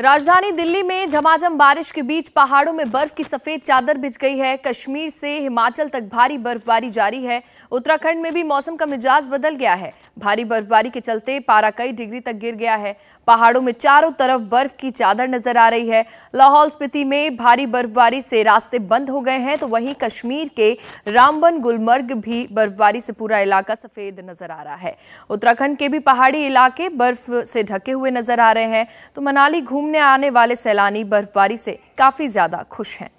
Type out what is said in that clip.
राजधानी दिल्ली में झमाझम बारिश के बीच पहाड़ों में बर्फ की सफेद चादर बिछ गई है कश्मीर से हिमाचल तक भारी बर्फबारी जारी है उत्तराखंड में भी मौसम का मिजाज बदल गया है भारी बर्फबारी के चलते पारा कई डिग्री तक गिर गया है पहाड़ों में चारों तरफ बर्फ की चादर नजर आ रही है लाहौल स्पीति में भारी बर्फबारी से रास्ते बंद हो गए हैं तो वहीं कश्मीर के रामबन गुलमर्ग भी बर्फबारी से पूरा इलाका सफेद नजर आ रहा है उत्तराखंड के भी पहाड़ी इलाके बर्फ से ढके हुए नजर आ रहे हैं तो मनाली घूमने आने वाले सैलानी बर्फबारी से काफी ज्यादा खुश हैं